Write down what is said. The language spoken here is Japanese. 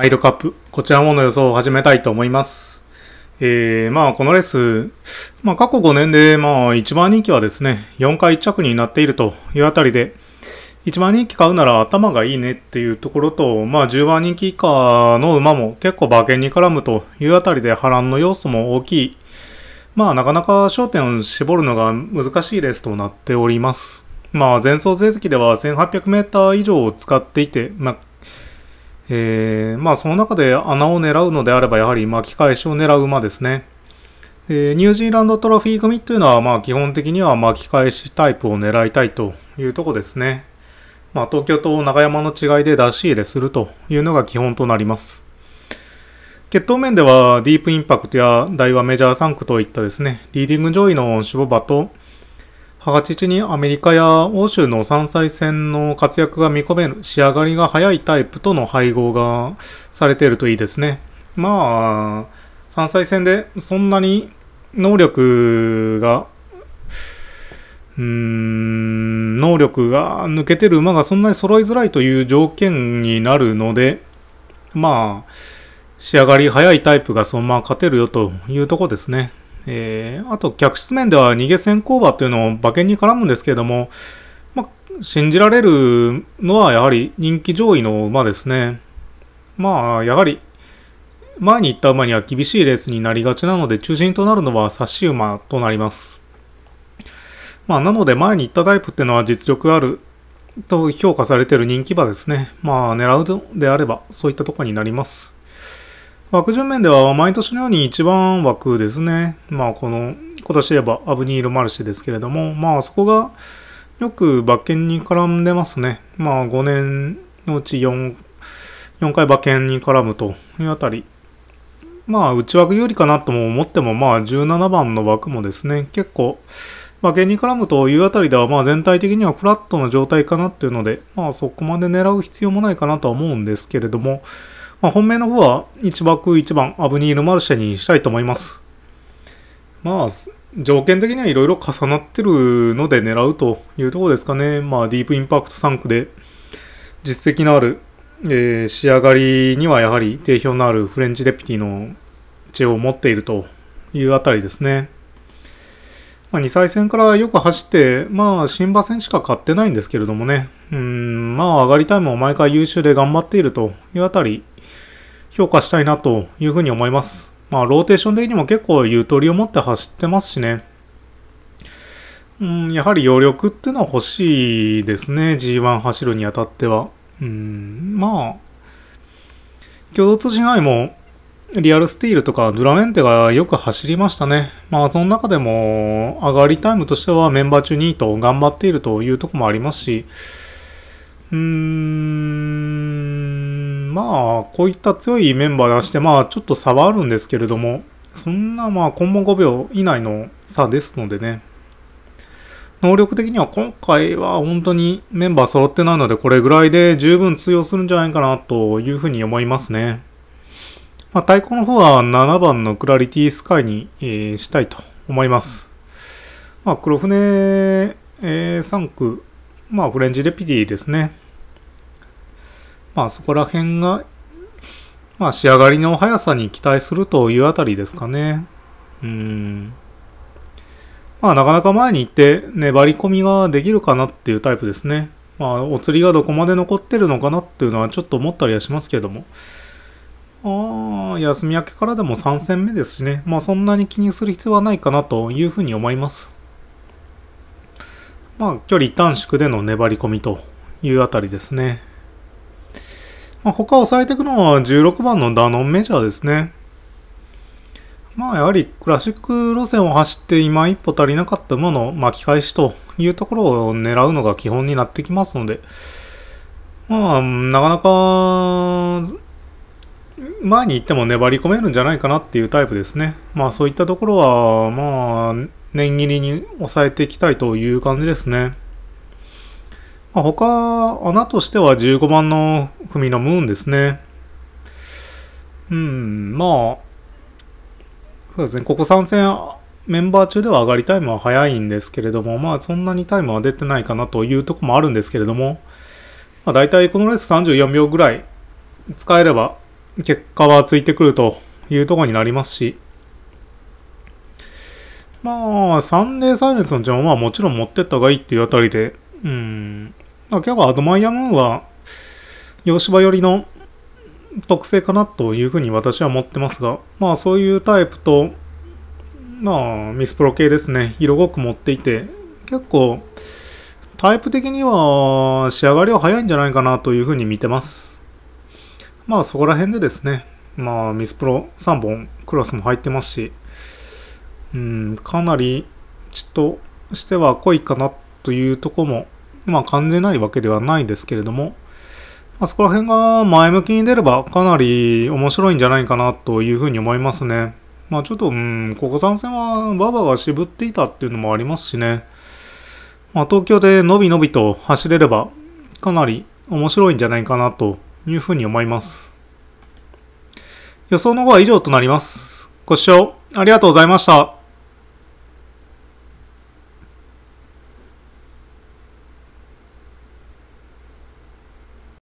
アイドカップ、こちらもの予想を始めたいと思います。えー、まあこのレース、まあ過去5年でまあ1番人気はですね、4回1着になっているというあたりで、1番人気買うなら頭がいいねっていうところと、まあ10番人気以下の馬も結構馬券に絡むというあたりで波乱の要素も大きい。まあなかなか焦点を絞るのが難しいレースとなっております。まあ前走成績では 1800m 以上を使っていて、まあえー、まあ、その中で穴を狙うのであれば、やはり巻き返しを狙う馬ですね。でニュージーランドトロフィー組っていうのは、まあ、基本的には巻き返しタイプを狙いたいというとこですね。まあ、東京と長山の違いで出し入れするというのが基本となります。決闘面ではディープインパクトや大和メジャー3区といったですね、リーディング上位の種牡馬と母父にアメリカや欧州の山菜戦の活躍が見込める仕上がりが早いタイプとの配合がされているといいですね。まあ、山菜戦でそんなに能力が、うーん、能力が抜けてる馬がそんなに揃いづらいという条件になるので、まあ、仕上がり早いタイプがそのまま勝てるよというとこですね。えー、あと客室面では逃げ先行馬というのを馬券に絡むんですけれども、まあ、信じられるのはやはり人気上位の馬ですね。まあやはり前に行った馬には厳しいレースになりがちなので中心となるのは差し馬となります。まあ、なので前に行ったタイプっていうのは実力あると評価されている人気馬ですね。まあ狙うであればそういったとこになります。枠順面では毎年のように一番枠ですね。まあこの、今年で言えばアブニール・マルシェですけれども、まあそこがよく馬券に絡んでますね。まあ5年のうち4、4回馬券に絡むというあたり。まあ内枠有利かなとも思っても、まあ17番の枠もですね、結構、馬券に絡むというあたりでは、まあ全体的にはフラットな状態かなっていうので、まあそこまで狙う必要もないかなとは思うんですけれども、まあ、本命の方は1枠1番アブニール・マルシェにしたいと思います。まあ、条件的にはいろいろ重なってるので狙うというところですかね。まあ、ディープインパクト3区で実績のある、えー、仕上がりにはやはり定評のあるフレンチデピティの知恵を持っているというあたりですね。まあ、2歳戦からよく走って、まあ、新馬戦しか買ってないんですけれどもね、うん、まあ、上がりタイムを毎回優秀で頑張っているというあたり、評価したいなというふうに思います。まあ、ローテーション的にも結構ゆとりを持って走ってますしね。うん、やはり余力っていうのは欲しいですね、G1 走るにあたっては。うん、まあ、共同通信愛もリアルスティールとかドゥラメンテがよく走りましたね。まあ、その中でも上がりタイムとしてはメンバー中いいと頑張っているというとこもありますし、うーん、まあ、こういった強いメンバー出して、まあ、ちょっと差はあるんですけれども、そんな、まあ、今後5秒以内の差ですのでね。能力的には今回は本当にメンバー揃ってないので、これぐらいで十分通用するんじゃないかなというふうに思いますね。まあ、対抗の方は7番のクラリティスカイに、えー、したいと思います。まあ、黒船、えー、3区、まあ、フレンチレピティですね。まあ、そこら辺が、まあ、仕上がりの速さに期待するというあたりですかね。うん。まあ、なかなか前に行って粘り込みができるかなっていうタイプですね。まあ、お釣りがどこまで残ってるのかなっていうのはちょっと思ったりはしますけども。ああ、休み明けからでも3戦目ですしね。まあそんなに気にする必要はないかなというふうに思います。まあ距離短縮での粘り込みというあたりですね。まあ、他抑えていくのは16番のダノンメジャーですね。まあやはりクラシック路線を走って今一歩足りなかった馬の巻き返しというところを狙うのが基本になってきますので、まあなかなか前に行っても粘り込めるんじゃないかなっていうタイプですね。まあそういったところは、まあ、念入りに抑えていきたいという感じですね。まあ、他、穴としては15番のみのムーンですね。うん、まあ、そうですね、ここ3戦、メンバー中では上がりタイムは早いんですけれども、まあそんなにタイムは出てないかなというとこもあるんですけれども、まあ大体このレース34秒ぐらい使えれば結果はついてくるというところになりますし、まあ、サンデーサイレンスの邪魔はもちろん持ってった方がいいっていうあたりで、うん、結構アドマイアムーンは、吉芝寄りの特性かなというふうに私は思ってますが、まあそういうタイプと、まあミスプロ系ですね、色濃く持っていて、結構タイプ的には仕上がりは早いんじゃないかなというふうに見てます。まあそこら辺でですね、まあミスプロ3本クラスも入ってますし、うん、かなりちとしては濃いかなというとこも、まあ感じないわけではないですけれども、まあ、そこら辺が前向きに出ればかなり面白いんじゃないかなというふうに思いますね。まあちょっと、うん、ここ参戦は馬場が渋っていたっていうのもありますしね。まあ東京でのびのびと走れればかなり面白いんじゃないかなというふうに思います。予想の方は以上となります。ご視聴ありがとうございました。